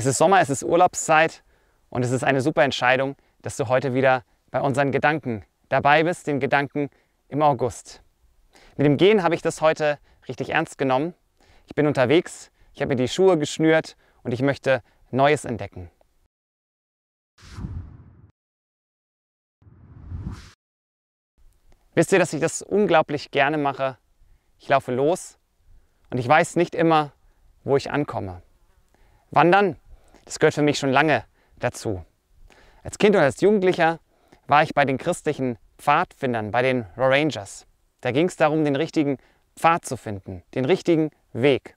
Es ist Sommer, es ist Urlaubszeit und es ist eine super Entscheidung, dass du heute wieder bei unseren Gedanken dabei bist, den Gedanken im August. Mit dem Gehen habe ich das heute richtig ernst genommen. Ich bin unterwegs, ich habe mir die Schuhe geschnürt und ich möchte Neues entdecken. Wisst ihr, dass ich das unglaublich gerne mache? Ich laufe los und ich weiß nicht immer, wo ich ankomme. Wandern das gehört für mich schon lange dazu. Als Kind und als Jugendlicher war ich bei den christlichen Pfadfindern, bei den Rangers. Da ging es darum, den richtigen Pfad zu finden, den richtigen Weg.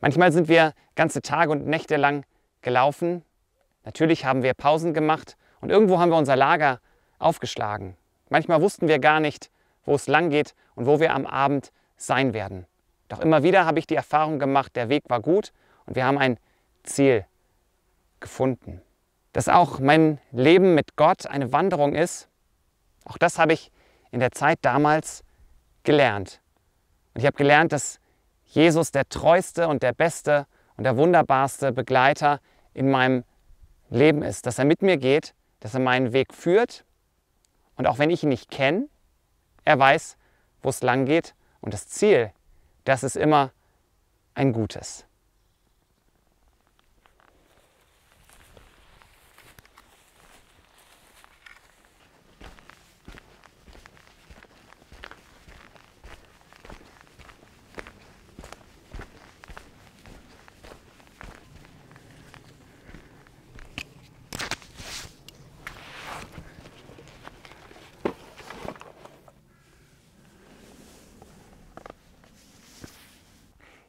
Manchmal sind wir ganze Tage und Nächte lang gelaufen. Natürlich haben wir Pausen gemacht und irgendwo haben wir unser Lager aufgeschlagen. Manchmal wussten wir gar nicht, wo es lang geht und wo wir am Abend sein werden. Doch immer wieder habe ich die Erfahrung gemacht, der Weg war gut und wir haben ein Ziel gefunden. Dass auch mein Leben mit Gott eine Wanderung ist, auch das habe ich in der Zeit damals gelernt. Und ich habe gelernt, dass Jesus der treueste und der beste und der wunderbarste Begleiter in meinem Leben ist, dass er mit mir geht, dass er meinen Weg führt und auch wenn ich ihn nicht kenne, er weiß, wo es lang geht und das Ziel, das ist immer ein gutes.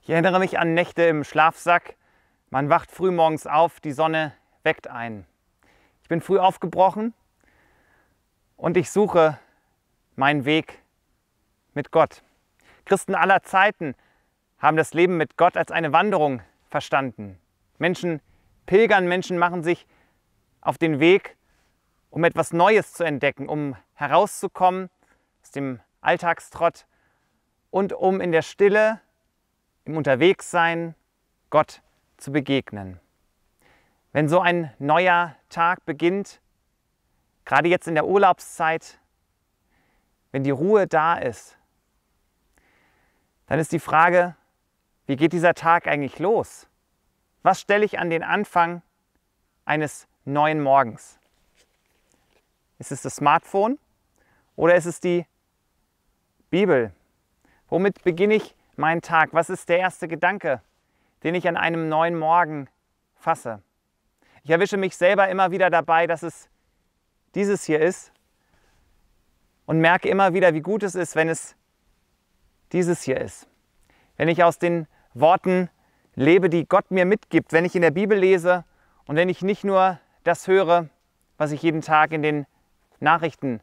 Ich erinnere mich an Nächte im Schlafsack. Man wacht früh morgens auf, die Sonne weckt einen. Ich bin früh aufgebrochen und ich suche meinen Weg mit Gott. Christen aller Zeiten haben das Leben mit Gott als eine Wanderung verstanden. Menschen pilgern, Menschen machen sich auf den Weg, um etwas Neues zu entdecken, um herauszukommen aus dem Alltagstrott und um in der Stille im Unterwegssein Gott zu begegnen. Wenn so ein neuer Tag beginnt, gerade jetzt in der Urlaubszeit, wenn die Ruhe da ist, dann ist die Frage, wie geht dieser Tag eigentlich los? Was stelle ich an den Anfang eines neuen Morgens? Ist es das Smartphone oder ist es die Bibel? Womit beginne ich mein Tag? Was ist der erste Gedanke, den ich an einem neuen Morgen fasse? Ich erwische mich selber immer wieder dabei, dass es dieses hier ist und merke immer wieder, wie gut es ist, wenn es dieses hier ist. Wenn ich aus den Worten lebe, die Gott mir mitgibt, wenn ich in der Bibel lese und wenn ich nicht nur das höre, was ich jeden Tag in den Nachrichten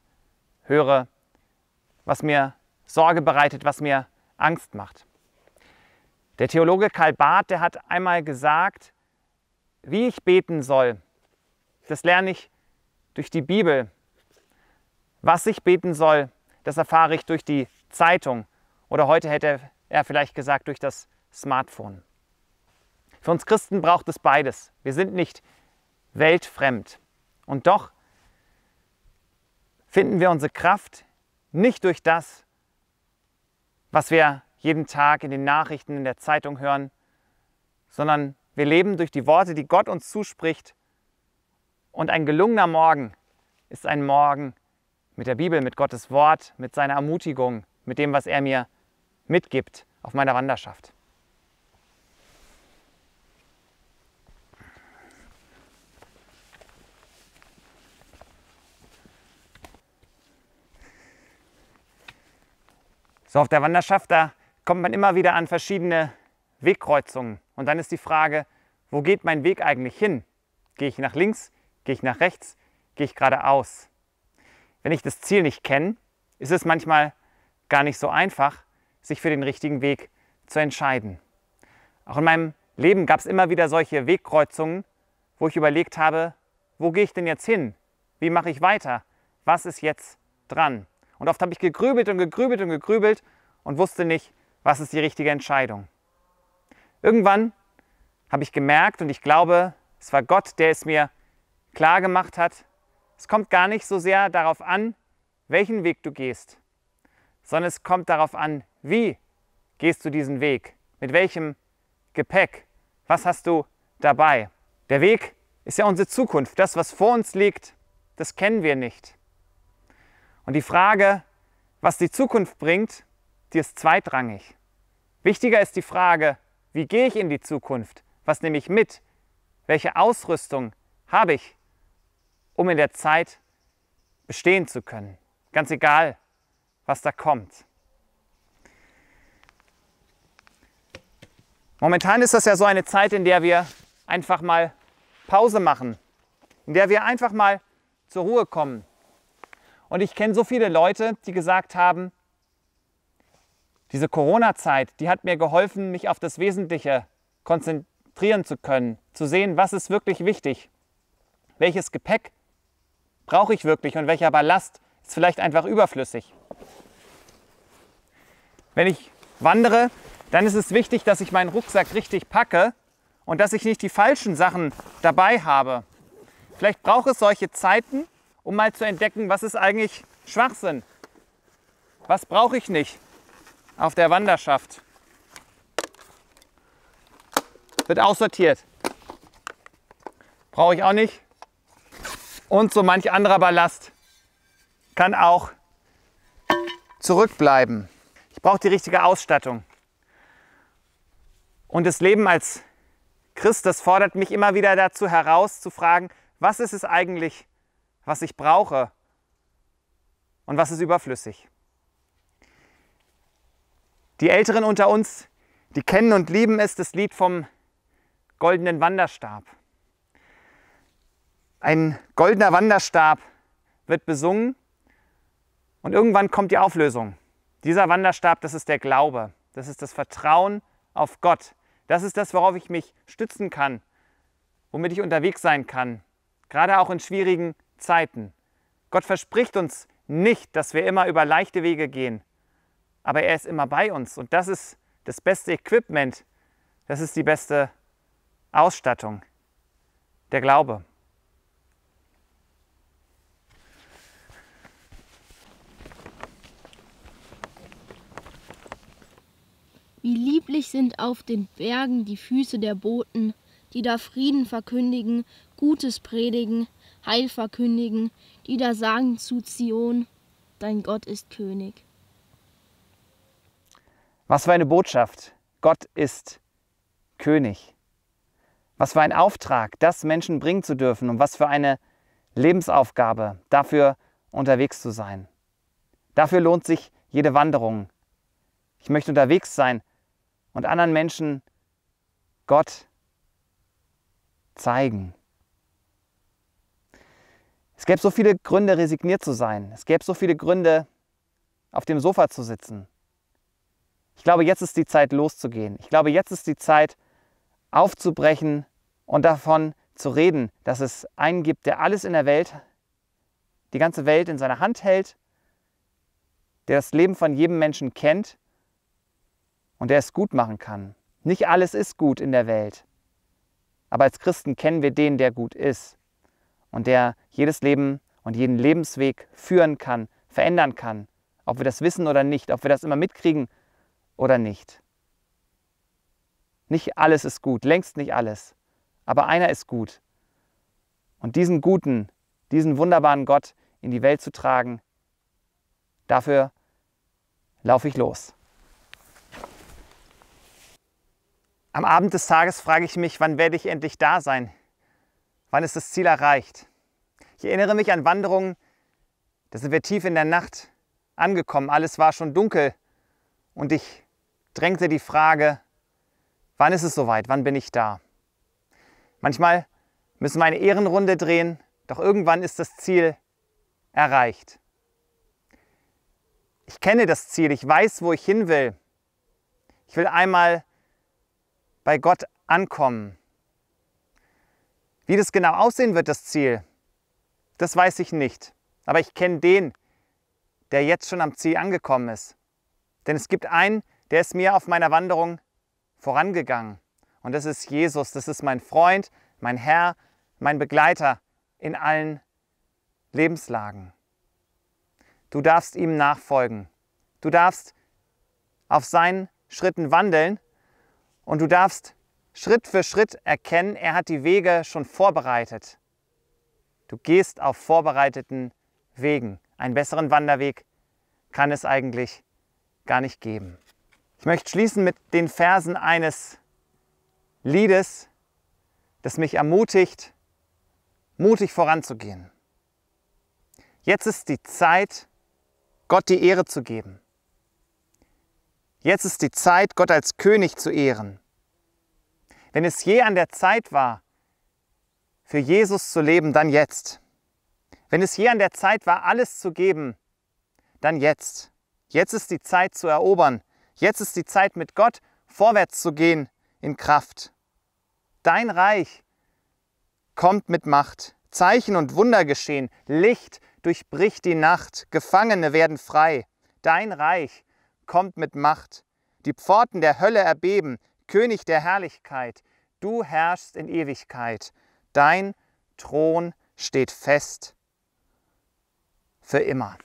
höre, was mir Sorge bereitet, was mir Angst macht. Der Theologe Karl Barth, der hat einmal gesagt, wie ich beten soll, das lerne ich durch die Bibel. Was ich beten soll, das erfahre ich durch die Zeitung oder heute hätte er vielleicht gesagt durch das Smartphone. Für uns Christen braucht es beides. Wir sind nicht weltfremd. Und doch finden wir unsere Kraft nicht durch das, was wir jeden Tag in den Nachrichten, in der Zeitung hören, sondern wir leben durch die Worte, die Gott uns zuspricht. Und ein gelungener Morgen ist ein Morgen mit der Bibel, mit Gottes Wort, mit seiner Ermutigung, mit dem, was er mir mitgibt auf meiner Wanderschaft. So, auf der Wanderschaft, da kommt man immer wieder an verschiedene Wegkreuzungen. Und dann ist die Frage, wo geht mein Weg eigentlich hin? Gehe ich nach links? Gehe ich nach rechts? Gehe ich geradeaus? Wenn ich das Ziel nicht kenne, ist es manchmal gar nicht so einfach, sich für den richtigen Weg zu entscheiden. Auch in meinem Leben gab es immer wieder solche Wegkreuzungen, wo ich überlegt habe, wo gehe ich denn jetzt hin? Wie mache ich weiter? Was ist jetzt dran? Und oft habe ich gegrübelt und gegrübelt und gegrübelt und wusste nicht, was ist die richtige Entscheidung. Irgendwann habe ich gemerkt und ich glaube, es war Gott, der es mir klar gemacht hat, es kommt gar nicht so sehr darauf an, welchen Weg du gehst, sondern es kommt darauf an, wie gehst du diesen Weg, mit welchem Gepäck, was hast du dabei. Der Weg ist ja unsere Zukunft, das, was vor uns liegt, das kennen wir nicht. Und die Frage, was die Zukunft bringt, die ist zweitrangig. Wichtiger ist die Frage, wie gehe ich in die Zukunft? Was nehme ich mit? Welche Ausrüstung habe ich, um in der Zeit bestehen zu können? Ganz egal, was da kommt. Momentan ist das ja so eine Zeit, in der wir einfach mal Pause machen, in der wir einfach mal zur Ruhe kommen, und ich kenne so viele Leute, die gesagt haben, diese Corona-Zeit, die hat mir geholfen, mich auf das Wesentliche konzentrieren zu können, zu sehen, was ist wirklich wichtig, welches Gepäck brauche ich wirklich und welcher Ballast ist vielleicht einfach überflüssig. Wenn ich wandere, dann ist es wichtig, dass ich meinen Rucksack richtig packe und dass ich nicht die falschen Sachen dabei habe. Vielleicht braucht es solche Zeiten, um mal zu entdecken, was ist eigentlich Schwachsinn? Was brauche ich nicht auf der Wanderschaft? Wird aussortiert. Brauche ich auch nicht. Und so manch anderer Ballast kann auch zurückbleiben. Ich brauche die richtige Ausstattung. Und das Leben als Christ, das fordert mich immer wieder dazu heraus, zu fragen, was ist es eigentlich, was ich brauche und was ist überflüssig. Die Älteren unter uns, die kennen und lieben es, das Lied vom goldenen Wanderstab. Ein goldener Wanderstab wird besungen und irgendwann kommt die Auflösung. Dieser Wanderstab, das ist der Glaube, das ist das Vertrauen auf Gott. Das ist das, worauf ich mich stützen kann, womit ich unterwegs sein kann, gerade auch in schwierigen Zeiten. Gott verspricht uns nicht, dass wir immer über leichte Wege gehen, aber er ist immer bei uns und das ist das beste Equipment, das ist die beste Ausstattung, der Glaube. Wie lieblich sind auf den Bergen die Füße der Boten, die da Frieden verkündigen, Gutes predigen, Heil verkündigen, die da sagen zu Zion, dein Gott ist König. Was für eine Botschaft, Gott ist König. Was für ein Auftrag, das Menschen bringen zu dürfen und was für eine Lebensaufgabe, dafür unterwegs zu sein. Dafür lohnt sich jede Wanderung. Ich möchte unterwegs sein und anderen Menschen Gott zeigen gäbe so viele Gründe, resigniert zu sein. Es gäbe so viele Gründe, auf dem Sofa zu sitzen. Ich glaube, jetzt ist die Zeit loszugehen. Ich glaube, jetzt ist die Zeit aufzubrechen und davon zu reden, dass es einen gibt, der alles in der Welt, die ganze Welt in seiner Hand hält, der das Leben von jedem Menschen kennt und der es gut machen kann. Nicht alles ist gut in der Welt, aber als Christen kennen wir den, der gut ist und der jedes Leben und jeden Lebensweg führen kann, verändern kann, ob wir das wissen oder nicht, ob wir das immer mitkriegen oder nicht. Nicht alles ist gut, längst nicht alles, aber einer ist gut. Und diesen guten, diesen wunderbaren Gott in die Welt zu tragen, dafür laufe ich los. Am Abend des Tages frage ich mich, wann werde ich endlich da sein? Wann ist das Ziel erreicht? Ich erinnere mich an Wanderungen, da sind wir tief in der Nacht angekommen, alles war schon dunkel und ich drängte die Frage, wann ist es soweit, wann bin ich da? Manchmal müssen wir eine Ehrenrunde drehen, doch irgendwann ist das Ziel erreicht. Ich kenne das Ziel, ich weiß, wo ich hin will. Ich will einmal bei Gott ankommen. Wie das genau aussehen wird, das Ziel, das weiß ich nicht. Aber ich kenne den, der jetzt schon am Ziel angekommen ist. Denn es gibt einen, der ist mir auf meiner Wanderung vorangegangen. Und das ist Jesus. Das ist mein Freund, mein Herr, mein Begleiter in allen Lebenslagen. Du darfst ihm nachfolgen. Du darfst auf seinen Schritten wandeln und du darfst Schritt für Schritt erkennen, er hat die Wege schon vorbereitet. Du gehst auf vorbereiteten Wegen. Einen besseren Wanderweg kann es eigentlich gar nicht geben. Ich möchte schließen mit den Versen eines Liedes, das mich ermutigt, mutig voranzugehen. Jetzt ist die Zeit, Gott die Ehre zu geben. Jetzt ist die Zeit, Gott als König zu ehren. Wenn es je an der Zeit war, für Jesus zu leben, dann jetzt. Wenn es je an der Zeit war, alles zu geben, dann jetzt. Jetzt ist die Zeit zu erobern. Jetzt ist die Zeit mit Gott vorwärts zu gehen in Kraft. Dein Reich kommt mit Macht. Zeichen und Wunder geschehen. Licht durchbricht die Nacht. Gefangene werden frei. Dein Reich kommt mit Macht. Die Pforten der Hölle erbeben. König der Herrlichkeit, du herrschst in Ewigkeit, dein Thron steht fest für immer.